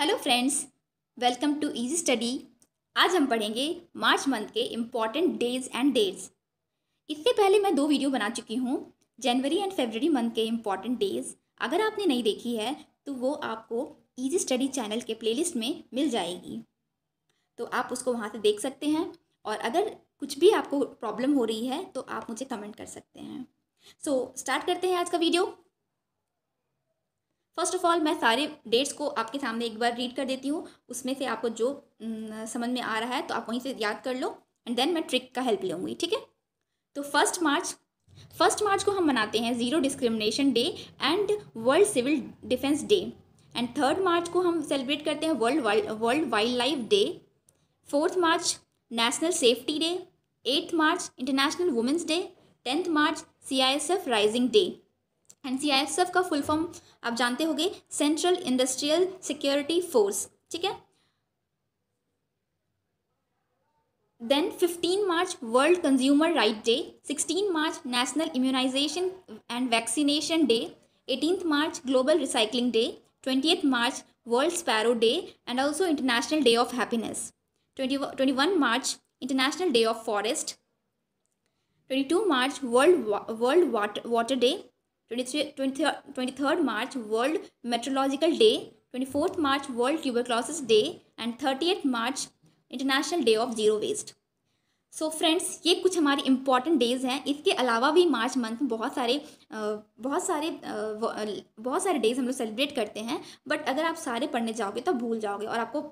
Hello friends welcome to easy study आज हम पढ़ेंगे मार्च मंथ के इम्पॉर्टेंट डेज एंड डेट्स इससे पहले मैं दो वीडियो बना चुकी हूँ जनवरी एंड फेबररी मंथ के इम्पॉर्टेंट डेज अगर आपने नहीं देखी है तो वो आपको इजी स्टडी चैनल के प्लेलिस्ट में मिल जाएगी तो आप उसको वहाँ से देख सकते हैं और अगर कुछ भी आपको प्रॉब्लम हो रही है तो आप मुझे कमेंट कर सकते हैं सो so, स्टार्ट करते हैं आज का वीडियो फर्स्ट ऑफ ऑल मैं सारे डेट्स को आपके सामने एक बार रीड कर देती हूँ उसमें से आपको जो समझ में आ रहा है तो आप वहीं से याद कर लो एंड देन मैं ट्रिक का हेल्प लूँगी ठीक है तो फर्स्ट मार्च फर्स्ट मार्च को हम मनाते हैं zero discrimination day and world civil defence day and third March को हम सेलिब्रेट करते हैं world world wildlife day fourth March national safety day eighth March international women's day tenth March C I S F raising day and C I S F का full form आप जानते होंगे central industrial security force ठीक है then 15 March world consumer right day 16 March national immunisation and vaccination day eighteen March global recycling day 20th March world sparrow day and also international day of happiness 21 March international day of forest 22 March world world water day twenty third March world metrological day twenty fourth March world and day and thirty March international day of zero waste so so friends ये कुछ हमारे important days हैं इसके अलावा भी March month में बहुत सारे बहुत सारे बहुत सारे डेज़ हम लोग सेलिब्रेट करते हैं बट अगर आप सारे पढ़ने जाओगे तो भूल जाओगे और आपको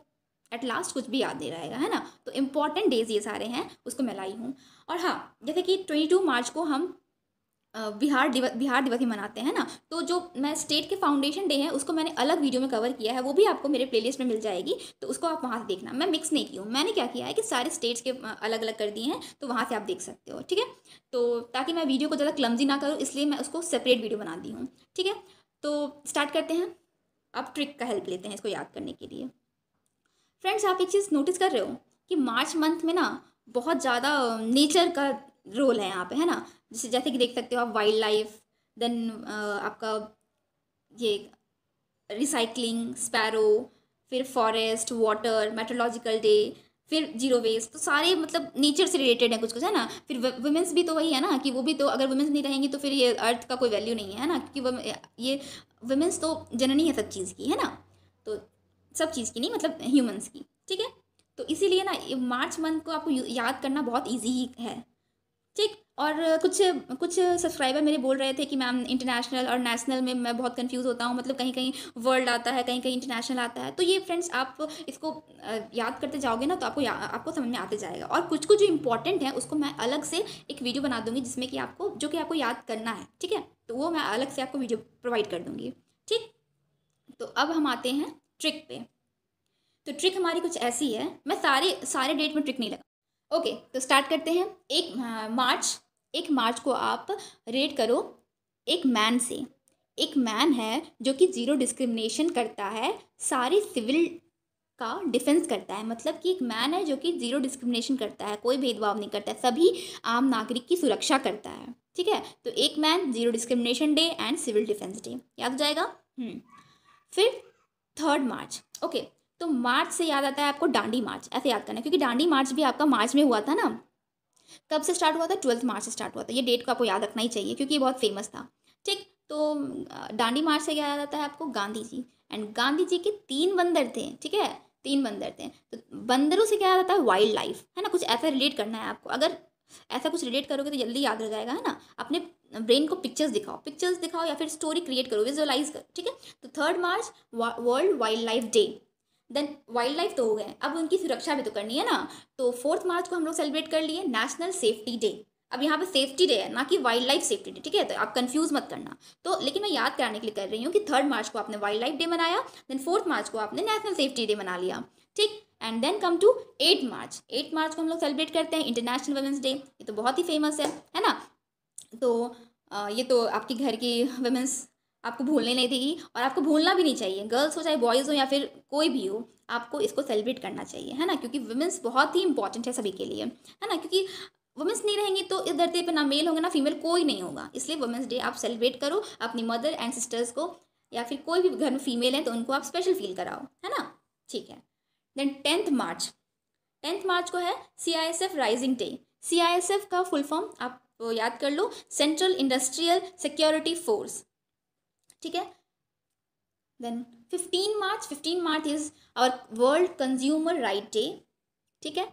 एट लास्ट कुछ भी याद नहीं रहेगा है ना तो इम्पॉर्टेंट डेज़ ये सारे हैं उसको मैं लाई हूँ और हाँ जैसे कि ट्वेंटी टू मार्च को हम बिहार दिवस बिहार दिवस ही मनाते हैं ना तो जो मैं स्टेट के फाउंडेशन डे है उसको मैंने अलग वीडियो में कवर किया है वो भी आपको मेरे प्लेलिस्ट में मिल जाएगी तो उसको आप वहाँ से देखना मैं मिक्स नहीं की हूँ मैंने क्या किया है कि सारे स्टेट्स के अलग अलग कर दिए हैं तो वहाँ से आप देख सकते हो ठीक है तो ताकि मैं वीडियो को ज़्यादा क्लमजी ना करूँ इसलिए मैं उसको सेपरेट वीडियो बना दी हूँ ठीक है तो स्टार्ट करते हैं आप ट्रिक का हेल्प लेते हैं इसको याद करने के लिए फ्रेंड्स आप एक चीज़ नोटिस कर रहे हो कि मार्च मंथ में ना बहुत ज़्यादा नेचर का रोल है यहाँ पे है ना जैसे जैसे कि देख सकते हो आप वाइल्ड लाइफ देन आपका ये रिसाइकलिंग स्पैरो फिर फॉरेस्ट वाटर मेट्रोलॉजिकल डे फिर जीरो वेस्ट तो सारे मतलब नेचर से रिलेटेड है कुछ कुछ है ना फिर वुमेंस भी तो वही है ना कि वो भी तो अगर वुमेंस नहीं रहेंगी तो फिर ये अर्थ का कोई वैल्यू नहीं है ना क्योंकि ये वुमेंस तो जननी है सब चीज़ की है ना तो सब चीज़ की नहीं मतलब ह्यूमंस की ठीक है तो इसीलिए ना मार्च मंथ को आपको याद करना बहुत ईजी ही है ठीक और कुछ कुछ सब्सक्राइबर मेरे बोल रहे थे कि मैम इंटरनेशनल और नेशनल में मैं बहुत कंफ्यूज होता हूँ मतलब कहीं कहीं वर्ल्ड आता है कहीं कहीं इंटरनेशनल आता है तो ये फ्रेंड्स आप इसको याद करते जाओगे ना तो आपको आपको समझ में आते जाएगा और कुछ कुछ जो इंपॉर्टेंट है उसको मैं अलग से एक वीडियो बना दूँगी जिसमें कि आपको जो कि आपको याद करना है ठीक है तो वो मैं अलग से आपको वीडियो प्रोवाइड कर दूँगी ठीक तो अब हम आते हैं ट्रिक पे तो ट्रिक हमारी कुछ ऐसी है मैं सारे सारे डेट में ट्रिक नहीं लगा ओके तो स्टार्ट करते हैं एक मार्च हाँ, एक मार्च को आप रेट करो एक मैन से एक मैन है जो कि ज़ीरो डिस्क्रिमिनेशन करता है सारे सिविल का डिफेंस करता है मतलब कि एक मैन है जो कि ज़ीरो डिस्क्रिमिनेशन करता है कोई भेदभाव नहीं करता है सभी आम नागरिक की सुरक्षा करता है ठीक है तो एक man zero discrimination day and civil defence day याद हो जाएगा हम्म। फिर थर्ड मार्च ओके तो मार्च से याद आता है आपको डांडी मार्च ऐसे याद करना क्योंकि डांडी मार्च भी आपका मार्च में हुआ था ना कब से स्टार्ट हुआ था ट्वेल्थ मार्च से स्टार्ट हुआ था ये डेट को आपको याद रखना ही चाहिए क्योंकि ये बहुत फेमस था ठीक तो डांडी मार्च से क्या याद आता है आपको गांधी जी एंड गांधी जी के तीन बंदर थे ठीक है तीन बंदर थे तो बंदरों से क्या याद आता है वाइल्ड लाइफ है ना कुछ ऐसा रिलेट करना है आपको अगर ऐसा कुछ रिलेट करोगे तो जल्दी याद रह जाएगा है ना अपने ब्रेन को पिक्चर्स दिखाओ पिक्चर्स दिखाओ या फिर स्टोरी क्रिएट करो विजुअलाइज करो ठीक है तो third March world wildlife day then wildlife तो हो गए अब उनकी सुरक्षा भी तो करनी है ना तो फोर्थ मार्च को हम लोग सेलिब्रेट कर लिए नेशनल सेफ्टी डे अब यहाँ पे सेफ्टी डे है ना कि वाइल्ड लाइफ सेफ्टी डे ठीक है तो आप कंफ्यूज मत करना तो लेकिन मैं याद कराने के लिए कर रही हूँ कि थर्ड मार्च को आपने वाइल्ड लाइफ डे मनाया देन फोर्थ मार्च को आपने नेशनल सेफ्टी डे मना लिया ठीक and then come to eight March eight March को हम लोग सेलिब्रेट करते हैं इंटरनेशनल वुमेंस डे ये तो बहुत ही फेमस है है ना तो ये तो आपके घर की वुमेंस आपको भूलने नहीं देगी और आपको भूलना भी नहीं चाहिए गर्ल्स हो चाहे बॉयज़ हो या फिर कोई भी हो आपको इसको सेलिब्रेट करना चाहिए है ना क्योंकि वुमेंस बहुत ही इंपॉर्टेंट है सभी के लिए है ना क्योंकि वुमेंस नहीं रहेंगी तो इस धरती पर ना मेल होंगे ना फीमेल कोई नहीं होगा इसलिए वुमेंस डे आप सेलिब्रेट करो अपनी मदर एंड सिस्टर्स को या फिर कोई भी घर में फीमेल है तो उनको आप स्पेशल फील कराओ है ना ठीक है then tenth March tenth March को है C I S F raising day C I S F का फुल फॉर्म आप याद कर लो सेंट्रल इंडस्ट्रियल सिक्योरिटी फोर्स ठीक है then fifteen March fifteen March is our world consumer right day ठीक है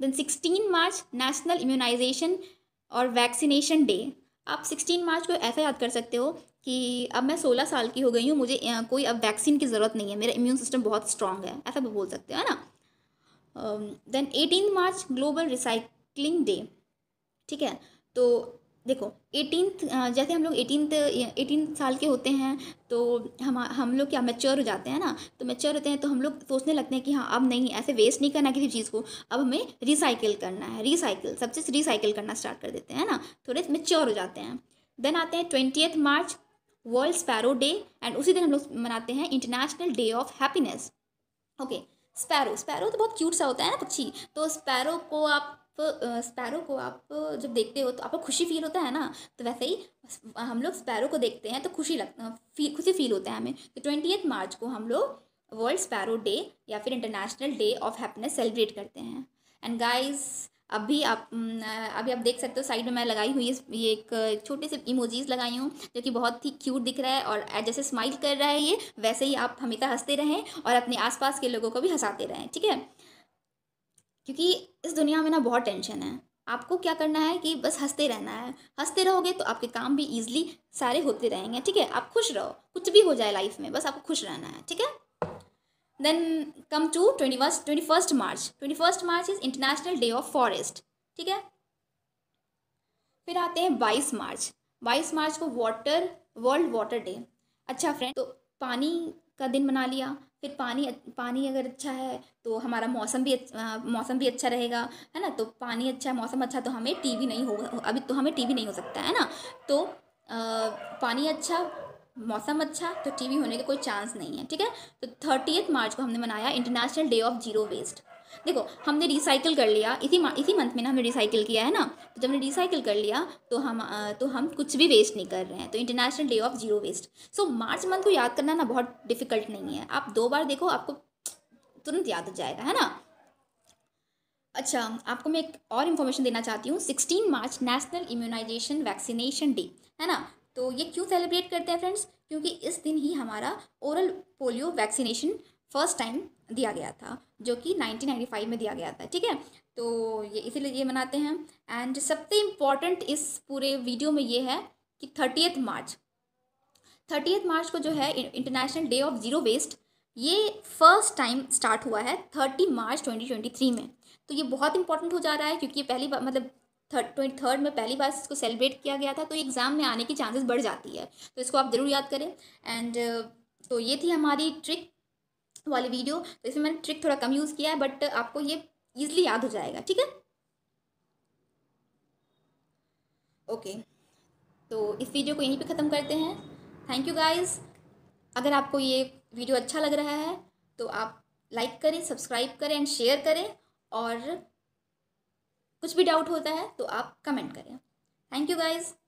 then sixteen March national immunisation और वैक्सीनेशन डे आप सिक्सटीन मार्च को ऐसा याद कर सकते हो कि अब मैं सोलह साल की हो गई हूँ मुझे कोई अब वैक्सीन की ज़रूरत नहीं है मेरा इम्यून सिस्टम बहुत स्ट्रांग है ऐसा भी बोल सकते हो है ना then eighteen March global recycling day ठीक है तो देखो एटीनथ जैसे हम लोग एटीनथ एटीन साल के होते हैं तो हम हम लोग क्या मेच्योर हो जाते हैं ना तो मेच्योर होते हैं तो हम लोग सोचने लगते हैं कि हाँ अब नहीं ऐसे वेस्ट नहीं करना किसी चीज़ को अब हमें रिसाइकिल करना है रिसाइकिल सब चीज़ रिसाइकिल करना स्टार्ट कर देते हैं ना थोड़े मेच्योर हो जाते हैं देन आते हैं twentieth March world sparrow day and उसी दिन हम लोग मनाते हैं international day of happiness okay sparrow sparrow तो बहुत क्यूट सा होता है ना पक्षी तो स्पैरो को आप स्पैरो को आप जब देखते हो तो आपको खुशी फील होता है ना तो वैसे ही हम लोग स्पैरो को देखते हैं तो खुशी लगता फी, खुशी फील होता है हमें तो ट्वेंटी मार्च को हम लोग वर्ल्ड स्पैरो डे या फिर international day of happiness celebrate करते हैं एंड गाइस अभी आप अभी आप देख सकते हो साइड में मैं लगाई हुई ये एक छोटे से इमोजीज लगाई हूँ जो कि बहुत ही क्यूट दिख रहा है और जैसे स्माइल कर रहा है ये वैसे ही आप हमेशा हंसते रहें और अपने आसपास के लोगों को भी हंसाते रहें ठीक है क्योंकि इस दुनिया में ना बहुत टेंशन है आपको क्या करना है कि बस हंसते रहना है हंसते रहोगे तो आपके काम भी ईजिली सारे होते रहेंगे ठीक है आप खुश रहो कुछ भी हो जाए लाइफ में बस आपको खुश रहना है ठीक है then come to twenty first twenty first March twenty first March is international day of forest ठीक है फिर आते हैं बाईस मार्च बाईस मार्च को वाटर वर्ल्ड वाटर डे अच्छा फ्रेंड तो पानी का दिन मना लिया फिर पानी पानी अगर अच्छा है तो हमारा मौसम भी अच्छा, मौसम भी अच्छा रहेगा है ना तो पानी अच्छा है मौसम अच्छा तो हमें टी वी नहीं होगा अभी तो हमें टी वी नहीं हो सकता है ना तो आ, पानी अच्छा मौसम अच्छा तो टीवी होने का कोई चांस नहीं है ठीक है तो थर्टी मार्च को हमने मनाया international day of zero waste देखो हमने रिसाइकिल कर लिया इसी इसी मंथ में ना हमने रिसाइकिल किया है ना तो जब हमने रिसाइकिल कर लिया तो हम तो हम कुछ भी वेस्ट नहीं कर रहे हैं तो international day of zero waste so March month को याद करना ना बहुत डिफिकल्ट नहीं है आप दो बार देखो आपको तुरंत याद हो जाएगा है ना अच्छा आपको मैं एक और इन्फॉर्मेशन देना चाहती हूँ sixteen March national immunisation vaccination day है ना तो ये क्यों सेलिब्रेट करते हैं फ्रेंड्स क्योंकि इस दिन ही हमारा oral polio vaccination first time दिया गया था जो कि 1995 में दिया गया था ठीक है तो ये इसीलिए ये मनाते हैं एंड सबसे इम्पॉर्टेंट इस पूरे वीडियो में ये है कि थर्टीथ मार्च थर्टीथ मार्च को जो है international day of zero waste ये फर्स्ट टाइम स्टार्ट हुआ है thirty March twenty twenty three में तो ये बहुत इंपॉर्टेंट हो जा रहा है क्योंकि ये पहली बार मतलब थर्ड ट्वेंटी थर्ड में पहली बार इसको सेलिब्रेट किया गया था तो एग्ज़ाम में आने की चांसेस बढ़ जाती है तो इसको आप ज़रूर याद करें एंड तो ये थी हमारी ट्रिक वाली वीडियो तो इसमें मैंने ट्रिक थोड़ा कम यूज़ किया है बट आपको ये ईजिली याद हो जाएगा ठीक है ओके तो इस वीडियो को यहीं पे ख़त्म करते हैं थैंक यू गाइस अगर आपको ये वीडियो अच्छा लग रहा है तो आप लाइक करें सब्सक्राइब करें एंड शेयर करें और कुछ भी डाउट होता है तो आप कमेंट करें थैंक यू गाइज़